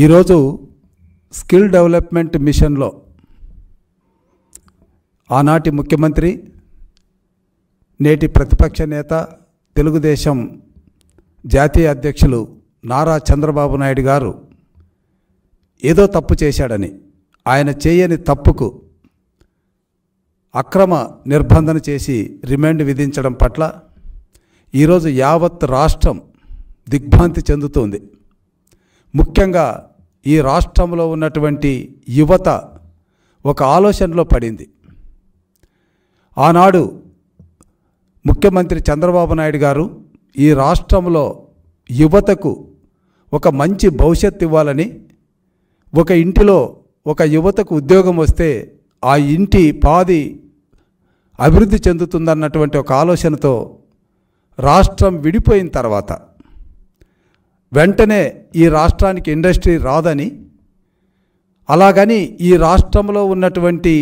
ఈరోజు skill development మిషన్లో ఆనాటి ముఖ్యమంత్రి నేటి ప్రతిపక్ష నేత తెలుగుదేశం జాతీయ అధ్యక్షులు నారా చంద్రబాబు నాయుడు గారు ఏదో తప్పు చేశాడని ఆయన చేయని తప్పుకు అక్రమ నిర్బంధన చేసి రిమాండ్ విధించడం పట్ల ఈరోజు యావత్ రాష్ట్రం దిగ్భ్రాంతి చెందుతోంది ముఖ్యంగా ఈ రాష్ట్రంలో ఉన్నటువంటి యువత ఒక ఆలోచనలో పడింది ఆనాడు ముఖ్యమంత్రి చంద్రబాబు నాయుడు గారు ఈ రాష్ట్రంలో యువతకు ఒక మంచి భవిష్యత్తు ఇవ్వాలని ఒక ఇంటిలో ఒక యువతకు ఉద్యోగం వస్తే ఆ ఇంటి పాది అభివృద్ధి చెందుతుందన్నటువంటి ఒక ఆలోచనతో రాష్ట్రం విడిపోయిన తర్వాత వెంటనే ఈ రాష్ట్రానికి ఇండస్ట్రీ రాదని అలాగని ఈ రాష్ట్రంలో ఉన్నటువంటి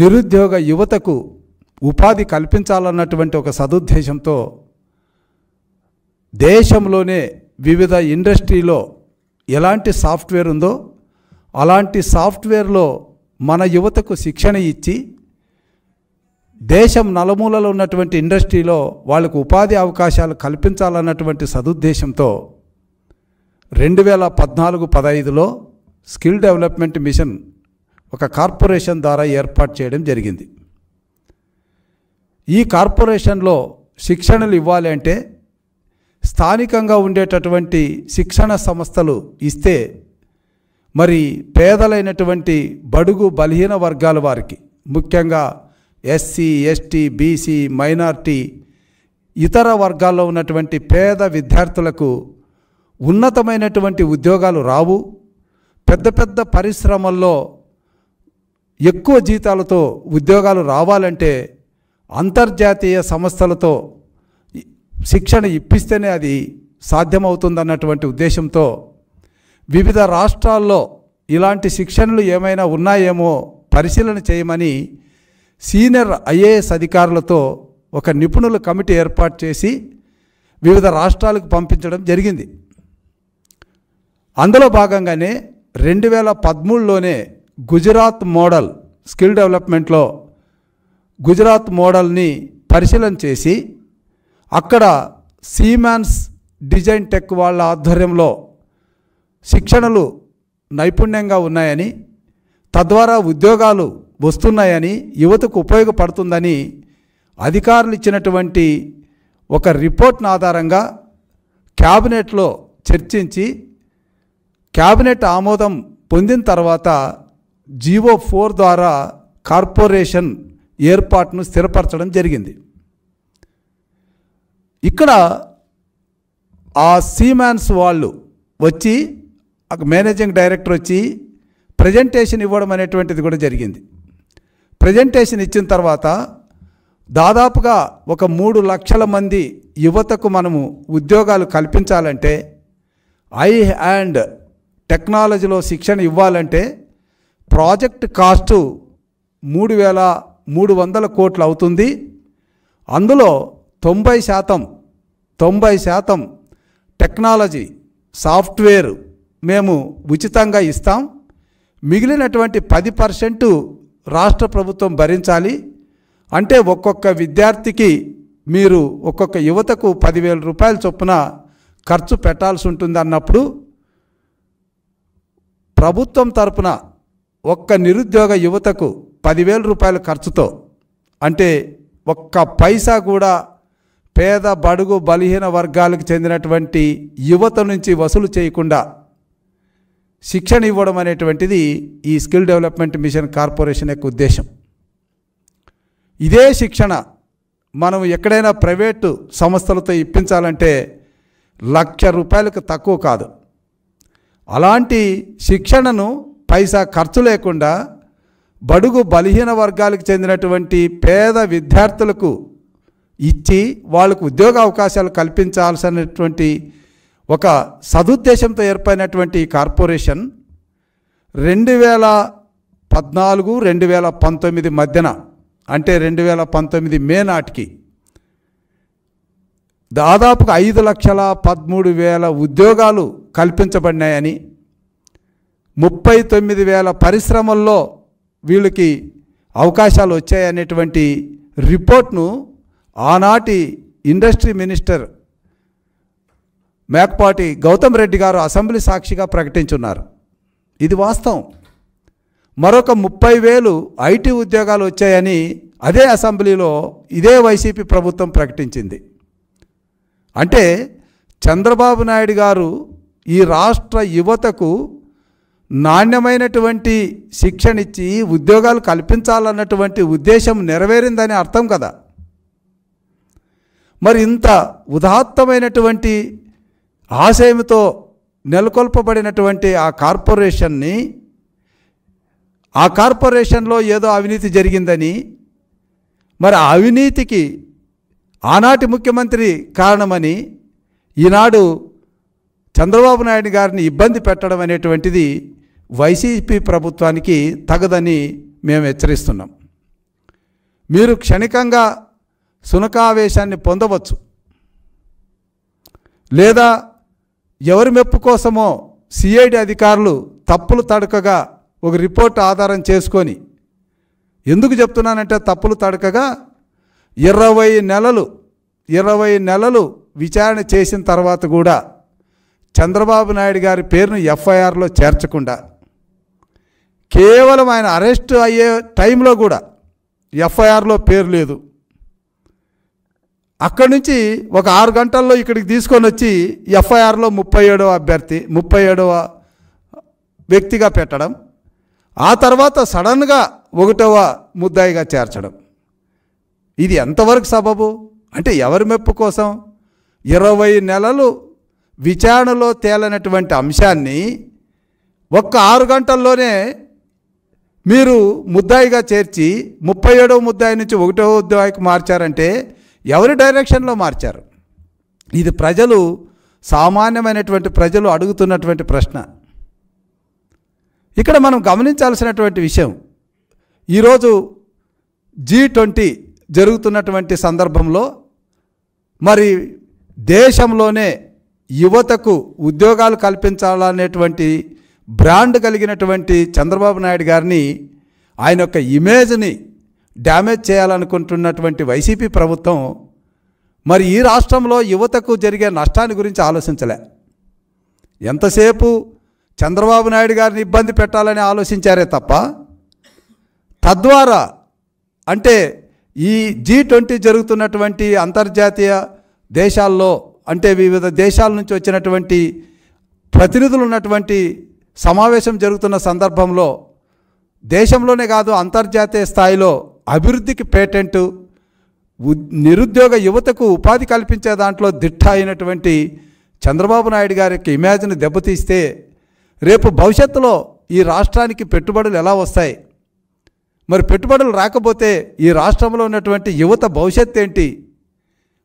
నిరుద్యోగ యువతకు ఉపాధి కల్పించాలన్నటువంటి ఒక సదుద్దేశంతో దేశంలోనే వివిధ ఇండస్ట్రీలో ఎలాంటి సాఫ్ట్వేర్ ఉందో అలాంటి సాఫ్ట్వేర్లో మన యువతకు శిక్షణ ఇచ్చి దేశం నలుమూలలో ఉన్నటువంటి ఇండస్ట్రీలో వాళ్ళకు ఉపాధి అవకాశాలు కల్పించాలన్నటువంటి సదుద్దేశంతో రెండు వేల పద్నాలుగు పదహైదులో స్కిల్ డెవలప్మెంట్ మిషన్ ఒక కార్పొరేషన్ ద్వారా ఏర్పాటు చేయడం జరిగింది ఈ కార్పొరేషన్లో శిక్షణలు ఇవ్వాలి అంటే స్థానికంగా ఉండేటటువంటి శిక్షణ సంస్థలు ఇస్తే మరి పేదలైనటువంటి బడుగు బలహీన వర్గాల వారికి ముఖ్యంగా ఎస్సీ ఎస్టీ బీసీ మైనార్టీ ఇతర వర్గాల్లో ఉన్నటువంటి పేద విద్యార్థులకు ఉన్నతమైనటువంటి ఉద్యోగాలు రావు పెద్ద పెద్ద పరిశ్రమల్లో ఎక్కువ జీతాలతో ఉద్యోగాలు రావాలంటే అంతర్జాతీయ సంస్థలతో శిక్షణ ఇప్పిస్తేనే అది సాధ్యమవుతుందన్నటువంటి ఉద్దేశంతో వివిధ రాష్ట్రాల్లో ఇలాంటి శిక్షణలు ఏమైనా ఉన్నాయేమో పరిశీలన చేయమని సీనియర్ ఐఏఎస్ అధికారులతో ఒక నిపుణుల కమిటీ ఏర్పాటు చేసి వివిధ రాష్ట్రాలకు పంపించడం జరిగింది అందులో భాగంగానే రెండు వేల పదమూడులోనే గుజరాత్ మోడల్ స్కిల్ డెవలప్మెంట్లో గుజరాత్ మోడల్ని పరిశీలన చేసి అక్కడ సీమాన్స్ డిజైన్ టెక్ వాళ్ళ ఆధ్వర్యంలో శిక్షణలు నైపుణ్యంగా ఉన్నాయని తద్వారా ఉద్యోగాలు వస్తున్నాయని యువతకు ఉపయోగపడుతుందని అధికారులు ఇచ్చినటువంటి ఒక రిపోర్ట్ ఆధారంగా క్యాబినెట్లో చర్చించి క్యాబినెట్ ఆమోదం పొందిన తర్వాత జీవో ఫోర్ ద్వారా కార్పొరేషన్ ఏర్పాటును స్థిరపరచడం జరిగింది ఇక్కడ ఆ సీమాన్స్ వాళ్ళు వచ్చి మేనేజింగ్ డైరెక్టర్ వచ్చి ప్రజెంటేషన్ ఇవ్వడం అనేటువంటిది కూడా జరిగింది ప్రజెంటేషన్ ఇచ్చిన తర్వాత దాదాపుగా ఒక మూడు లక్షల మంది యువతకు మనము ఉద్యోగాలు కల్పించాలంటే ఐ అండ్ టెక్నాలజీలో శిక్షణ ఇవ్వాలంటే ప్రాజెక్ట్ కాస్టు మూడు వేల మూడు వందల కోట్లు అవుతుంది అందులో తొంభై శాతం తొంభై శాతం టెక్నాలజీ సాఫ్ట్వేర్ మేము ఉచితంగా ఇస్తాం మిగిలినటువంటి పది పర్సెంట్ రాష్ట్ర ప్రభుత్వం భరించాలి అంటే ఒక్కొక్క విద్యార్థికి మీరు ఒక్కొక్క యువతకు పదివేల రూపాయల చొప్పున ఖర్చు పెట్టాల్సి ఉంటుంది అన్నప్పుడు ప్రభుత్వం తరపున ఒక్క నిరుద్యోగ యువతకు పదివేల రూపాయల ఖర్చుతో అంటే ఒక్క పైసా కూడా పేద బడుగు బలహీన వర్గాలకు చెందినటువంటి యువత నుంచి వసూలు చేయకుండా శిక్షణ ఇవ్వడం అనేటువంటిది ఈ స్కిల్ డెవలప్మెంట్ మిషన్ కార్పొరేషన్ యొక్క ఉద్దేశం ఇదే శిక్షణ మనం ఎక్కడైనా ప్రైవేటు సంస్థలతో ఇప్పించాలంటే లక్ష రూపాయలకు తక్కువ కాదు అలాంటి శిక్షణను పైసా ఖర్చు లేకుండా బడుగు బలహీన వర్గాలకు చెందినటువంటి పేద విద్యార్థులకు ఇచ్చి వాళ్ళకు ఉద్యోగ అవకాశాలు కల్పించాల్సినటువంటి ఒక సదుద్దేశంతో ఏర్పడినటువంటి ఈ కార్పొరేషన్ రెండు వేల పద్నాలుగు రెండు వేల పంతొమ్మిది మధ్యన అంటే రెండు వేల పంతొమ్మిది మే నాటికి దాదాపుగా ఐదు లక్షల పదమూడు వేల ఉద్యోగాలు కల్పించబడినాయని ముప్పై తొమ్మిది వేల పరిశ్రమల్లో వీళ్ళకి అవకాశాలు వచ్చాయనేటువంటి రిపోర్ట్ను ఆనాటి ఇండస్ట్రీ మినిస్టర్ మేకపాటి గౌతమ్ రెడ్డి గారు అసెంబ్లీ సాక్షిగా ప్రకటించున్నారు ఇది వాస్తవం మరొక ముప్పై వేలు ఐటీ ఉద్యోగాలు వచ్చాయని అదే అసెంబ్లీలో ఇదే వైసీపీ ప్రభుత్వం ప్రకటించింది అంటే చంద్రబాబు నాయుడు గారు ఈ రాష్ట్ర యువతకు నాణ్యమైనటువంటి శిక్షణ ఇచ్చి ఉద్యోగాలు కల్పించాలన్నటువంటి ఉద్దేశం నెరవేరిందని అర్థం కదా మరి ఇంత ఉదాత్తమైనటువంటి ఆశయంతో నెలకొల్పబడినటువంటి ఆ కార్పొరేషన్ని ఆ కార్పొరేషన్లో ఏదో అవినీతి జరిగిందని మరి ఆ అవినీతికి ఆనాటి ముఖ్యమంత్రి కారణమని ఈనాడు చంద్రబాబు నాయుడు గారిని ఇబ్బంది పెట్టడం అనేటువంటిది వైసీపీ ప్రభుత్వానికి తగదని మేము హెచ్చరిస్తున్నాం మీరు క్షణికంగా సునకావేశాన్ని పొందవచ్చు లేదా ఎవరి మెప్పు కోసమో సిఐడి అధికారులు తప్పులు తడకగా ఒక రిపోర్ట్ ఆధారం చేసుకొని ఎందుకు చెప్తున్నానంటే తప్పులు తడకగా ఇరవై నెలలు ఇరవై నెలలు విచారణ చేసిన తర్వాత కూడా చంద్రబాబు నాయుడు గారి పేరును ఎఫ్ఐఆర్లో చేర్చకుండా కేవలం ఆయన అరెస్ట్ అయ్యే టైంలో కూడా ఎఫ్ఐఆర్లో పేరు లేదు అక్కడి నుంచి ఒక ఆరు గంటల్లో ఇక్కడికి తీసుకొని వచ్చి ఎఫ్ఐఆర్లో ముప్పై ఏడవ అభ్యర్థి ముప్పై ఏడవ వ్యక్తిగా పెట్టడం ఆ తర్వాత సడన్గా ఒకటవ ముద్దాయిగా చేర్చడం ఇది ఎంతవరకు సబబు అంటే ఎవరి మెప్పు కోసం ఇరవై నెలలు విచారణలో తేలనటువంటి అంశాన్ని ఒక్క ఆరు గంటల్లోనే మీరు ముద్దాయిగా చేర్చి ముప్పై ఏడవ ముద్దాయి నుంచి ఒకటో ముద్దాయికి మార్చారంటే ఎవరి డైరెక్షన్లో మార్చారు ఇది ప్రజలు సామాన్యమైనటువంటి ప్రజలు అడుగుతున్నటువంటి ప్రశ్న ఇక్కడ మనం గమనించాల్సినటువంటి విషయం ఈరోజు జీ ట్వంటీ జరుగుతున్నటువంటి సందర్భంలో మరి దేశంలోనే యువతకు ఉద్యోగాలు కల్పించాలనేటువంటి బ్రాండ్ కలిగినటువంటి చంద్రబాబు నాయుడు గారిని ఆయన యొక్క ఇమేజ్ని డ్యామేజ్ చేయాలనుకుంటున్నటువంటి వైసీపీ ప్రభుత్వం మరి ఈ రాష్ట్రంలో యువతకు జరిగే నష్టాన్ని గురించి ఆలోచించలే ఎంతసేపు చంద్రబాబు నాయుడు గారిని ఇబ్బంది పెట్టాలని ఆలోచించారే తప్ప తద్వారా అంటే ఈ జీ ట్వంటీ జరుగుతున్నటువంటి అంతర్జాతీయ దేశాల్లో అంటే వివిధ దేశాల నుంచి వచ్చినటువంటి ప్రతినిధులు ఉన్నటువంటి సమావేశం జరుగుతున్న సందర్భంలో దేశంలోనే కాదు అంతర్జాతీయ స్థాయిలో అభివృద్ధికి పేటెంట్ నిరుద్యోగ యువతకు ఉపాధి కల్పించే దాంట్లో దిట్ట అయినటువంటి చంద్రబాబు నాయుడు గారికి ఇమాజిన్ దెబ్బతీస్తే రేపు భవిష్యత్తులో ఈ రాష్ట్రానికి పెట్టుబడులు ఎలా వస్తాయి మరి పెట్టుబడులు రాకపోతే ఈ రాష్ట్రంలో ఉన్నటువంటి యువత భవిష్యత్ ఏంటి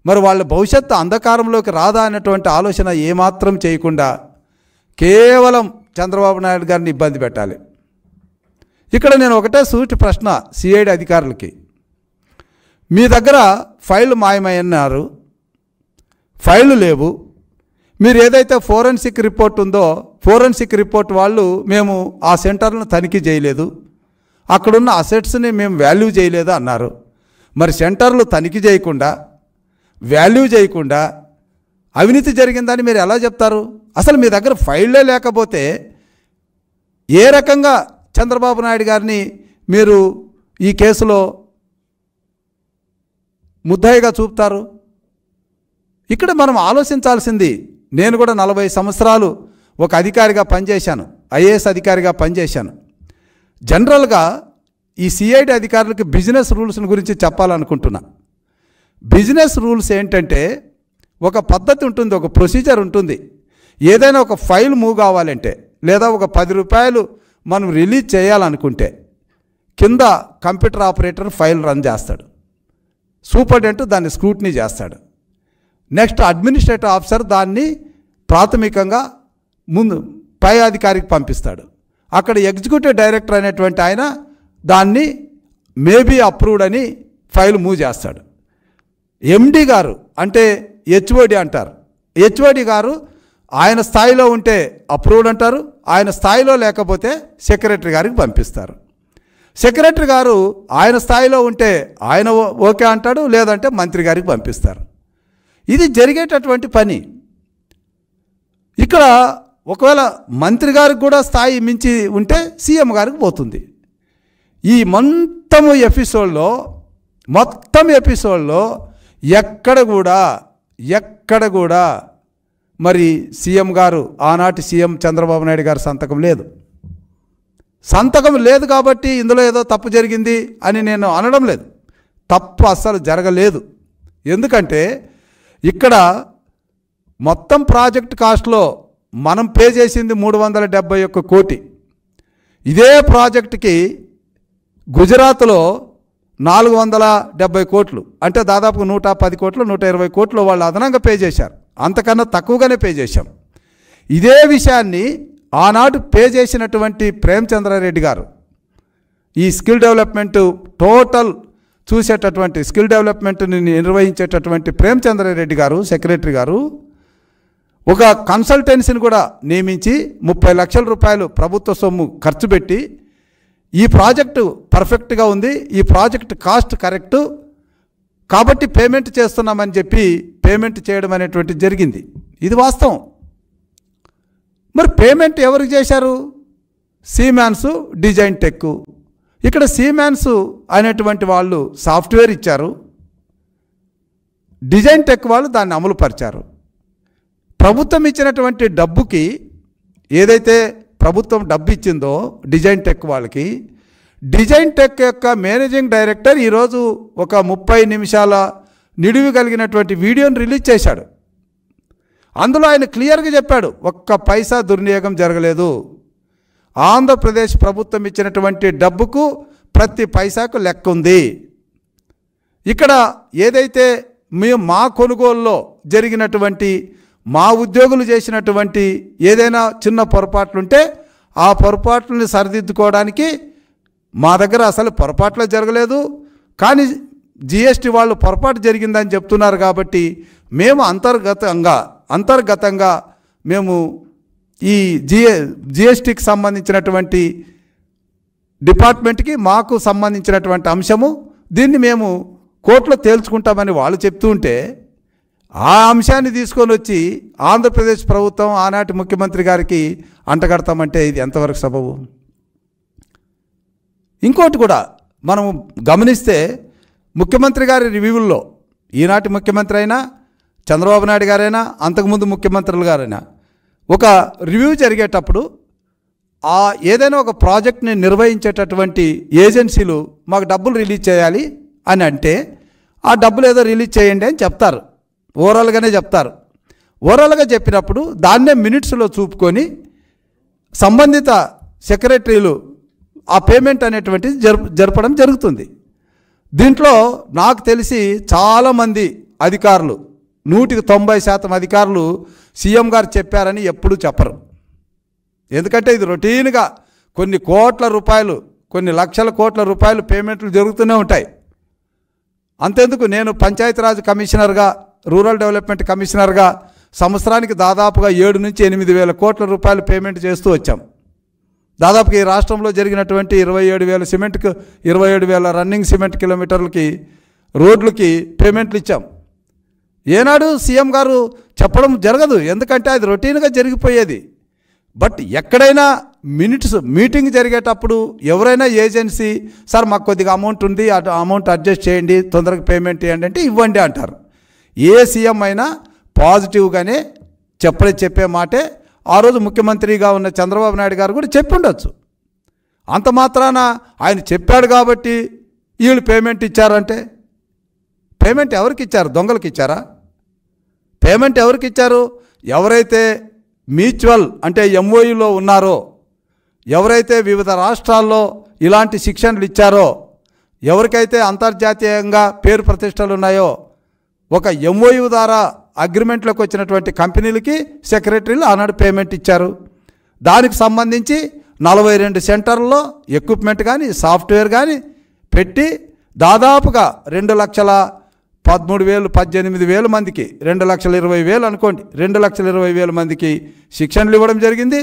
మరి వాళ్ళ భవిష్యత్తు అంధకారంలోకి రాదా అనేటువంటి ఆలోచన ఏమాత్రం చేయకుండా కేవలం చంద్రబాబు నాయుడు గారిని ఇబ్బంది పెట్టాలి ఇక్కడ నేను ఒకటే సూటి ప్రశ్న సిఐడి అధికారులకి మీ దగ్గర ఫైళ్ళు మాయమయ్యన్నారు ఫైళ్ళు లేవు మీరు ఏదైతే ఫోరెన్సిక్ రిపోర్ట్ ఉందో ఫోరెన్సిక్ రిపోర్ట్ వాళ్ళు మేము ఆ సెంటర్ను తనిఖీ చేయలేదు అక్కడున్న అసెట్స్ని మేము వాల్యూ చేయలేదు అన్నారు మరి సెంటర్లు తనిఖీ చేయకుండా వాల్యూ చేయకుండా అవినీతి జరిగిందని మీరు ఎలా చెప్తారు అసలు మీ దగ్గర ఫైళ్ళే లేకపోతే ఏ రకంగా చంద్రబాబు నాయుడు గారిని మీరు ఈ కేసులో ముద్దాయిగా చూపుతారు ఇక్కడ మనం ఆలోచించాల్సింది నేను కూడా నలభై సంవత్సరాలు ఒక అధికారిగా పనిచేశాను ఐఏఎస్ అధికారిగా పనిచేశాను జనరల్గా ఈ సిఐడి అధికారులకి బిజినెస్ రూల్స్ని గురించి చెప్పాలనుకుంటున్నా బిజినెస్ రూల్స్ ఏంటంటే ఒక పద్ధతి ఉంటుంది ఒక ప్రొసీజర్ ఉంటుంది ఏదైనా ఒక ఫైల్ మూవ్ కావాలంటే లేదా ఒక పది రూపాయలు మనం రిలీజ్ చేయాలనుకుంటే కింద కంప్యూటర్ ఆపరేటర్ ఫైల్ రన్ చేస్తాడు సూపర్డెంట్ దాన్ని స్క్రూటినీ చేస్తాడు నెక్స్ట్ అడ్మినిస్ట్రేటివ్ ఆఫీసర్ దాన్ని ప్రాథమికంగా ముందు పై అధికారికి పంపిస్తాడు అక్కడ ఎగ్జిక్యూటివ్ డైరెక్టర్ అనేటువంటి ఆయన దాన్ని మేబీ అప్రూవ్డ్ అని ఫైల్ మూవ్ చేస్తాడు ఎండి గారు అంటే హెచ్ఓడి అంటారు హెచ్ఓడి గారు ఆయన స్థాయిలో ఉంటే అప్రూవ్డ్ అంటారు ఆయన స్థాయిలో లేకపోతే సెక్రటరీ గారికి పంపిస్తారు సెక్రటరీ గారు ఆయన స్థాయిలో ఉంటే ఆయన ఓకే అంటాడు లేదంటే మంత్రి గారికి పంపిస్తారు ఇది జరిగేటటువంటి పని ఇక్కడ ఒకవేళ మంత్రి గారికి కూడా స్థాయి మించి ఉంటే సీఎం గారికి పోతుంది ఈ మొత్తము ఎపిసోడ్లో మొత్తం ఎపిసోడ్లో ఎక్కడ కూడా ఎక్కడ కూడా మరి సీఎం గారు ఆనాటి సీఎం చంద్రబాబు నాయుడు గారు సంతకం లేదు సంతకం లేదు కాబట్టి ఇందులో ఏదో తప్పు జరిగింది అని నేను అనడం లేదు తప్పు అస్సలు జరగలేదు ఎందుకంటే ఇక్కడ మొత్తం ప్రాజెక్ట్ కాస్ట్లో మనం పే చేసింది మూడు వందల డెబ్బై ఒక్క కోటి ఇదే ప్రాజెక్టుకి గుజరాత్లో నాలుగు వందల డెబ్బై కోట్లు అంటే దాదాపు నూట పది కోట్లు నూట ఇరవై కోట్లు వాళ్ళు అదనంగా పే చేశారు అంతకన్నా తక్కువగానే పే చేశాం ఇదే విషయాన్ని ఆనాడు పే చేసినటువంటి ప్రేమచంద్రారెడ్డి గారు ఈ స్కిల్ డెవలప్మెంట్ టోటల్ చూసేటటువంటి స్కిల్ డెవలప్మెంట్ని నిర్వహించేటటువంటి ప్రేమచంద్రారెడ్డి గారు సెక్రటరీ గారు ఒక కన్సల్టెన్సీని కూడా నియమించి ముప్పై లక్షల రూపాయలు ప్రభుత్వ సొమ్ము ఖర్చు పెట్టి ఈ ప్రాజెక్టు పర్ఫెక్ట్గా ఉంది ఈ ప్రాజెక్ట్ కాస్ట్ కరెక్టు కాబట్టి పేమెంట్ చేస్తున్నామని చెప్పి పేమెంట్ చేయడం అనేటువంటి జరిగింది ఇది వాస్తవం మరి పేమెంట్ ఎవరికి చేశారు సీమాన్స్ డిజైన్ టెక్ ఇక్కడ సీమాన్స్ అనేటువంటి వాళ్ళు సాఫ్ట్వేర్ ఇచ్చారు డిజైన్ టెక్ వాళ్ళు దాన్ని అమలుపరిచారు ప్రభుత్వం ఇచ్చినటువంటి డబ్బుకి ఏదైతే ప్రభుత్వం డబ్బు ఇచ్చిందో డిజైన్ టెక్ వాళ్ళకి డిజైన్ టెక్ యొక్క మేనేజింగ్ డైరెక్టర్ ఈరోజు ఒక ముప్పై నిమిషాల నిడివి కలిగినటువంటి వీడియోను రిలీజ్ చేశాడు అందులో ఆయన క్లియర్గా చెప్పాడు ఒక్క పైసా దుర్వినియోగం జరగలేదు ఆంధ్రప్రదేశ్ ప్రభుత్వం ఇచ్చినటువంటి డబ్బుకు ప్రతి పైసాకు లెక్క ఉంది ఇక్కడ ఏదైతే మేము మా కొనుగోలులో జరిగినటువంటి మా ఉద్యోగులు చేసినటువంటి ఏదైనా చిన్న పొరపాట్లుంటే ఆ పొరపాట్లని సరిదిద్దుకోవడానికి మా దగ్గర అసలు పొరపాట్లు జరగలేదు కానీ జిఎస్టి వాళ్ళు పొరపాటు జరిగిందని చెప్తున్నారు కాబట్టి మేము అంతర్గతంగా అంతర్గతంగా మేము ఈ జిఎ జిఎస్టికి సంబంధించినటువంటి డిపార్ట్మెంట్కి మాకు సంబంధించినటువంటి అంశము దీన్ని మేము కోర్టులో తేల్చుకుంటామని వాళ్ళు చెప్తూ ఉంటే ఆ అంశాన్ని తీసుకొని వచ్చి ఆంధ్రప్రదేశ్ ప్రభుత్వం ఆనాటి ముఖ్యమంత్రి గారికి అంటగడతామంటే ఇది ఎంతవరకు సబబు ఇంకోటి కూడా మనం గమనిస్తే ముఖ్యమంత్రి గారి రివ్యూల్లో ఈనాటి ముఖ్యమంత్రి అయినా చంద్రబాబు నాయుడు గారైనా అంతకుముందు ముఖ్యమంత్రులు గారైనా ఒక రివ్యూ జరిగేటప్పుడు ఆ ఏదైనా ఒక ప్రాజెక్ట్ని నిర్వహించేటటువంటి ఏజెన్సీలు మాకు డబ్బులు రిలీజ్ చేయాలి అని అంటే ఆ డబ్బులు ఏదో రిలీజ్ చేయండి అని చెప్తారు ఓవరాల్గానే చెప్తారు ఓవరాల్గా చెప్పినప్పుడు దాన్నే మినిట్స్లో చూపుకొని సంబంధిత సెక్రటరీలు ఆ పేమెంట్ అనేటువంటిది జరుపు జరపడం జరుగుతుంది దీంట్లో నాకు తెలిసి చాలామంది అధికారులు నూటికి తొంభై శాతం అధికారులు సీఎం గారు చెప్పారని ఎప్పుడూ చెప్పరు ఎందుకంటే ఇది రొటీన్గా కొన్ని కోట్ల రూపాయలు కొన్ని లక్షల కోట్ల రూపాయలు పేమెంట్లు జరుగుతూనే ఉంటాయి అంతెందుకు నేను పంచాయతీరాజ్ కమిషనర్గా రూరల్ డెవలప్మెంట్ కమిషనర్గా సంవత్సరానికి దాదాపుగా ఏడు నుంచి ఎనిమిది వేల కోట్ల రూపాయలు పేమెంట్ చేస్తూ వచ్చాం దాదాపుగా ఈ రాష్ట్రంలో జరిగినటువంటి ఇరవై ఏడు వేల సిమెంట్కు ఇరవై ఏడు వేల రన్నింగ్ సిమెంట్ కిలోమీటర్లకి రోడ్లకి పేమెంట్లు ఇచ్చాం ఏనాడు సీఎం గారు చెప్పడం జరగదు ఎందుకంటే అది రొటీన్గా జరిగిపోయేది బట్ ఎక్కడైనా మినిట్స్ మీటింగ్ జరిగేటప్పుడు ఎవరైనా ఏజెన్సీ సార్ మాకు కొద్దిగా అమౌంట్ ఉంది అమౌంట్ అడ్జస్ట్ చేయండి తొందరగా పేమెంట్ చేయండి అంటే ఇవ్వండి అంటారు ఏ సీఎం అయినా పాజిటివ్గానే చెప్పలే చెప్పే మాటే ఆ రోజు ముఖ్యమంత్రిగా ఉన్న చంద్రబాబు నాయుడు గారు కూడా చెప్పి ఉండొచ్చు అంత మాత్రాన ఆయన చెప్పాడు కాబట్టి వీళ్ళు పేమెంట్ ఇచ్చారంటే పేమెంట్ ఎవరికి ఇచ్చారు దొంగలకి ఇచ్చారా పేమెంట్ ఎవరికి ఇచ్చారు ఎవరైతే మ్యూచువల్ అంటే ఎంఓయూలో ఉన్నారో ఎవరైతే వివిధ రాష్ట్రాల్లో ఇలాంటి శిక్షణలు ఇచ్చారో ఎవరికైతే అంతర్జాతీయంగా పేరు ప్రతిష్టలు ఉన్నాయో ఒక ఎంఓయు ద్వారా అగ్రిమెంట్లోకి వచ్చినటువంటి కంపెనీలకి సెక్రటరీలు ఆనాడు పేమెంట్ ఇచ్చారు దానికి సంబంధించి నలభై రెండు సెంటర్లలో ఎక్విప్మెంట్ కానీ సాఫ్ట్వేర్ కానీ పెట్టి దాదాపుగా రెండు లక్షల పదమూడు వేలు పద్దెనిమిది వేల మందికి రెండు లక్షల ఇరవై వేలు అనుకోండి రెండు లక్షల ఇరవై వేల మందికి శిక్షణలు ఇవ్వడం జరిగింది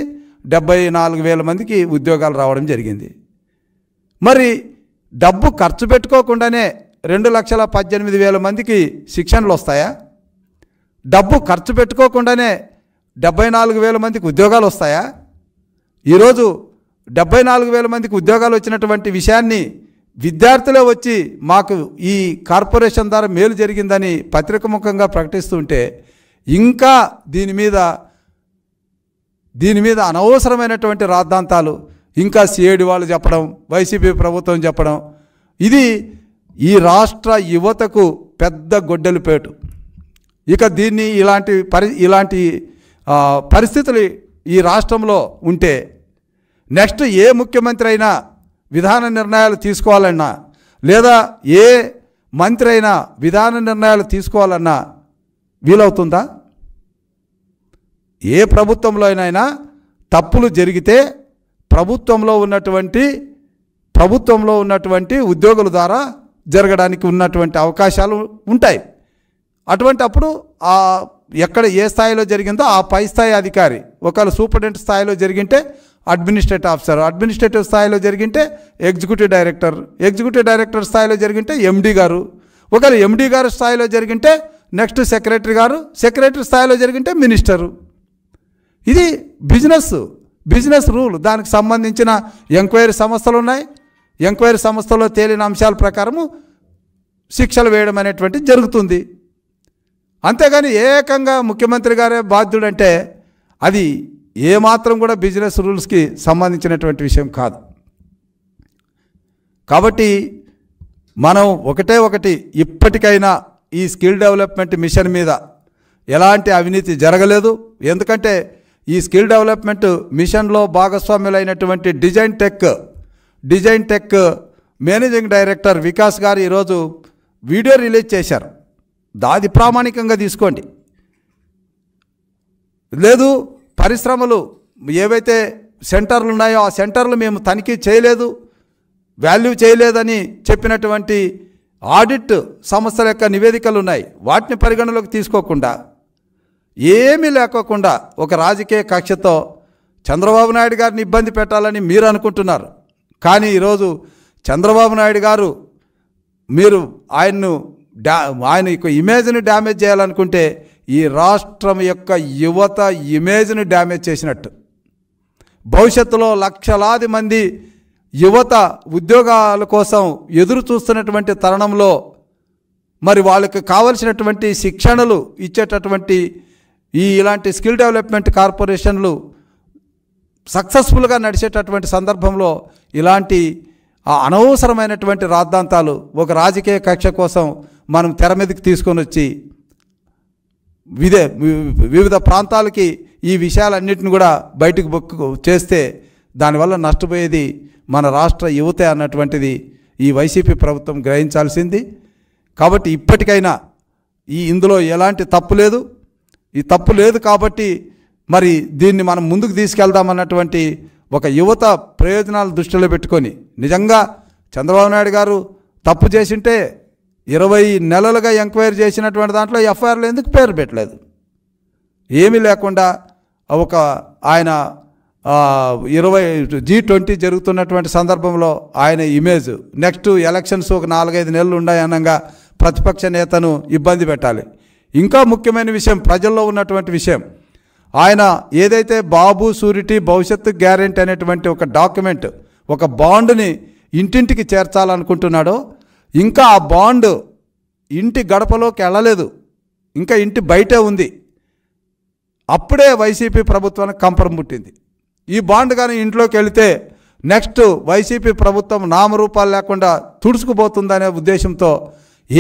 డెబ్బై నాలుగు వేల మందికి ఉద్యోగాలు రావడం జరిగింది మరి డబ్బు ఖర్చు పెట్టుకోకుండానే రెండు లక్షల పద్దెనిమిది వేల మందికి శిక్షణలు వస్తాయా డబ్బు ఖర్చు పెట్టుకోకుండానే డెబ్బై నాలుగు వేల మందికి ఉద్యోగాలు వస్తాయా ఈరోజు డెబ్బై నాలుగు వేల మందికి ఉద్యోగాలు వచ్చినటువంటి విషయాన్ని విద్యార్థులే వచ్చి మాకు ఈ కార్పొరేషన్ ద్వారా మేలు జరిగిందని పత్రిక ముఖంగా ప్రకటిస్తుంటే ఇంకా దీని మీద దీని మీద అనవసరమైనటువంటి రాద్ధాంతాలు ఇంకా సిఐడి వాళ్ళు చెప్పడం వైసీపీ ప్రభుత్వం చెప్పడం ఇది ఈ రాష్ట్ర యువతకు పెద్ద పేటు ఇక దీన్ని ఇలాంటి పరి ఇలాంటి పరిస్థితులు ఈ రాష్ట్రంలో ఉంటే నెక్స్ట్ ఏ ముఖ్యమంత్రి అయినా విధాన నిర్ణయాలు తీసుకోవాలన్నా లేదా ఏ మంత్రి అయినా విధాన నిర్ణయాలు తీసుకోవాలన్నా వీలవుతుందా ఏ ప్రభుత్వంలో అయినా తప్పులు జరిగితే ప్రభుత్వంలో ఉన్నటువంటి ప్రభుత్వంలో ఉన్నటువంటి ఉద్యోగుల ద్వారా జరగడానికి ఉన్నటువంటి అవకాశాలు ఉంటాయి అటువంటి అప్పుడు ఆ ఎక్కడ ఏ స్థాయిలో జరిగిందో ఆ పై స్థాయి అధికారి ఒకవేళ సూపరింటెండెంట్ స్థాయిలో జరిగింటే అడ్మినిస్ట్రేటివ్ ఆఫీసర్ అడ్మినిస్ట్రేటివ్ స్థాయిలో జరిగింటే ఎగ్జిక్యూటివ్ డైరెక్టర్ ఎగ్జిక్యూటివ్ డైరెక్టర్ స్థాయిలో జరిగింటే ఎండి గారు ఒకవేళ ఎండీ గారు స్థాయిలో జరిగింటే నెక్స్ట్ సెక్రటరీ గారు సెక్రటరీ స్థాయిలో జరిగింటే మినిస్టరు ఇది బిజినెస్ బిజినెస్ రూల్ దానికి సంబంధించిన ఎంక్వైరీ సంస్థలు ఉన్నాయి ఎంక్వైరీ సంస్థలో తేలిన అంశాల ప్రకారము శిక్షలు వేయడం అనేటువంటిది జరుగుతుంది అంతేగాని ఏకంగా ముఖ్యమంత్రి గారే బాధ్యుడంటే అది ఏమాత్రం కూడా బిజినెస్ రూల్స్కి సంబంధించినటువంటి విషయం కాదు కాబట్టి మనం ఒకటే ఒకటి ఇప్పటికైనా ఈ స్కిల్ డెవలప్మెంట్ మిషన్ మీద ఎలాంటి అవినీతి జరగలేదు ఎందుకంటే ఈ స్కిల్ డెవలప్మెంట్ మిషన్లో భాగస్వాములైనటువంటి డిజైన్ టెక్ డిజైన్ టెక్ మేనేజింగ్ డైరెక్టర్ వికాస్ గారు ఈరోజు వీడియో రిలీజ్ చేశారు దాది ప్రామాణికంగా తీసుకోండి లేదు పరిశ్రమలు ఏవైతే సెంటర్లు ఉన్నాయో ఆ సెంటర్లు మేము తనిఖీ చేయలేదు వాల్యూ చేయలేదని చెప్పినటువంటి ఆడిట్ సంస్థల యొక్క నివేదికలు ఉన్నాయి వాటిని పరిగణలోకి తీసుకోకుండా ఏమీ లేకోకుండా ఒక రాజకీయ కక్షతో చంద్రబాబు నాయుడు గారిని ఇబ్బంది పెట్టాలని మీరు అనుకుంటున్నారు కానీ ఈరోజు చంద్రబాబు నాయుడు గారు మీరు ఆయన్ను డా ఆయన యొక్క ఇమేజ్ని డ్యామేజ్ చేయాలనుకుంటే ఈ రాష్ట్రం యొక్క యువత ఇమేజ్ని డ్యామేజ్ చేసినట్టు భవిష్యత్తులో లక్షలాది మంది యువత ఉద్యోగాల కోసం ఎదురు చూస్తున్నటువంటి తరుణంలో మరి వాళ్ళకి కావలసినటువంటి శిక్షణలు ఇచ్చేటటువంటి ఈ ఇలాంటి స్కిల్ డెవలప్మెంట్ కార్పొరేషన్లు సక్సెస్ఫుల్గా నడిచేటటువంటి సందర్భంలో ఇలాంటి అనవసరమైనటువంటి రాద్ధాంతాలు ఒక రాజకీయ కక్ష కోసం మనం తెర మీదకి తీసుకొని వచ్చి విదే వివిధ ప్రాంతాలకి ఈ విషయాలన్నింటిని కూడా బయటకు బొక్కు చేస్తే దానివల్ల నష్టపోయేది మన రాష్ట్ర యువతే అన్నటువంటిది ఈ వైసీపీ ప్రభుత్వం గ్రహించాల్సింది కాబట్టి ఇప్పటికైనా ఈ ఇందులో ఎలాంటి తప్పు లేదు ఈ తప్పు లేదు కాబట్టి మరి దీన్ని మనం ముందుకు తీసుకెళ్దామన్నటువంటి ఒక యువత ప్రయోజనాలు దృష్టిలో పెట్టుకొని నిజంగా చంద్రబాబు నాయుడు గారు తప్పు చేసింటే ఇరవై నెలలుగా ఎంక్వైరీ చేసినటువంటి దాంట్లో ఎఫ్ఐఆర్లు ఎందుకు పేరు పెట్టలేదు ఏమీ లేకుండా ఒక ఆయన ఇరవై జీ ట్వంటీ జరుగుతున్నటువంటి సందర్భంలో ఆయన ఇమేజ్ నెక్స్ట్ ఎలక్షన్స్ ఒక నాలుగైదు నెలలు ఉన్నాయనగా ప్రతిపక్ష నేతను ఇబ్బంది పెట్టాలి ఇంకా ముఖ్యమైన విషయం ప్రజల్లో ఉన్నటువంటి విషయం ఆయన ఏదైతే బాబు సూరిటీ భవిష్యత్తు గ్యారెంటీ అనేటువంటి ఒక డాక్యుమెంట్ ఒక బాండ్ని ఇంటింటికి చేర్చాలనుకుంటున్నాడో ఇంకా ఆ బాండ్ ఇంటి గడపలోకి వెళ్ళలేదు ఇంకా ఇంటి బయటే ఉంది అప్పుడే వైసీపీ ప్రభుత్వానికి కంపరం పుట్టింది ఈ బాండ్ కానీ ఇంట్లోకి వెళితే నెక్స్ట్ వైసీపీ ప్రభుత్వం నామరూపాలు లేకుండా తుడుచుకుపోతుందనే ఉద్దేశంతో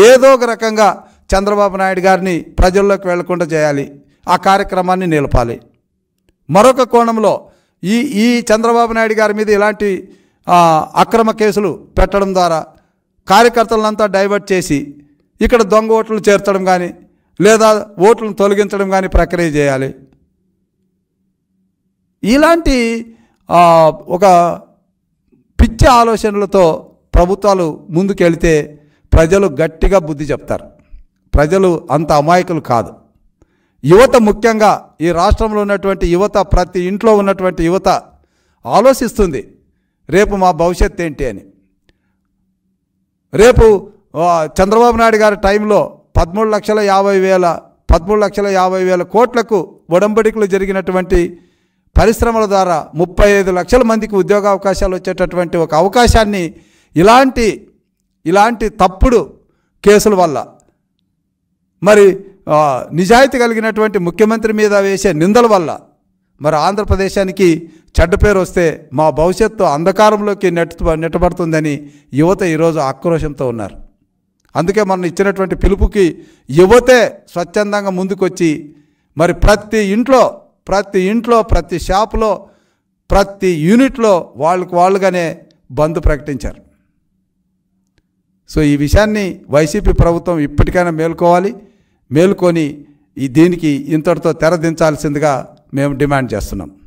ఏదో ఒక రకంగా చంద్రబాబు నాయుడు గారిని ప్రజల్లోకి వెళ్లకుండా చేయాలి ఆ కార్యక్రమాన్ని నిలపాలి మరొక కోణంలో ఈ ఈ చంద్రబాబు నాయుడు గారి మీద ఇలాంటి అక్రమ కేసులు పెట్టడం ద్వారా కార్యకర్తలంతా డైవర్ట్ చేసి ఇక్కడ దొంగ ఓట్లు చేర్చడం కానీ లేదా ఓట్లను తొలగించడం కానీ ప్రక్రియ చేయాలి ఇలాంటి ఒక పిచ్చి ఆలోచనలతో ప్రభుత్వాలు ముందుకెళితే ప్రజలు గట్టిగా బుద్ధి చెప్తారు ప్రజలు అంత అమాయకులు కాదు యువత ముఖ్యంగా ఈ రాష్ట్రంలో ఉన్నటువంటి యువత ప్రతి ఇంట్లో ఉన్నటువంటి యువత ఆలోచిస్తుంది రేపు మా భవిష్యత్ ఏంటి అని రేపు చంద్రబాబు నాయుడు గారి టైంలో పదమూడు లక్షల యాభై వేల పదమూడు లక్షల యాభై వేల కోట్లకు ఒడంబడికలు జరిగినటువంటి పరిశ్రమల ద్వారా ముప్పై ఐదు లక్షల మందికి ఉద్యోగ అవకాశాలు వచ్చేటటువంటి ఒక అవకాశాన్ని ఇలాంటి ఇలాంటి తప్పుడు కేసుల వల్ల మరి నిజాయితీ కలిగినటువంటి ముఖ్యమంత్రి మీద వేసే నిందల వల్ల మరి ఆంధ్రప్రదేశానికి చెడ్డ పేరు వస్తే మా భవిష్యత్తు అంధకారంలోకి నెట్ నెట్టబడుతుందని యువత ఈరోజు ఆక్రోశంతో ఉన్నారు అందుకే మనం ఇచ్చినటువంటి పిలుపుకి యువతే స్వచ్ఛందంగా ముందుకొచ్చి మరి ప్రతి ఇంట్లో ప్రతి ఇంట్లో ప్రతి షాపులో ప్రతి యూనిట్లో వాళ్ళకు వాళ్ళుగానే బంద్ ప్రకటించారు సో ఈ విషయాన్ని వైసీపీ ప్రభుత్వం ఇప్పటికైనా మేల్కోవాలి మేలుకొని ఈ దీనికి ఇంతటితో తెరదించాల్సిందిగా మేము డిమాండ్ చేస్తున్నాం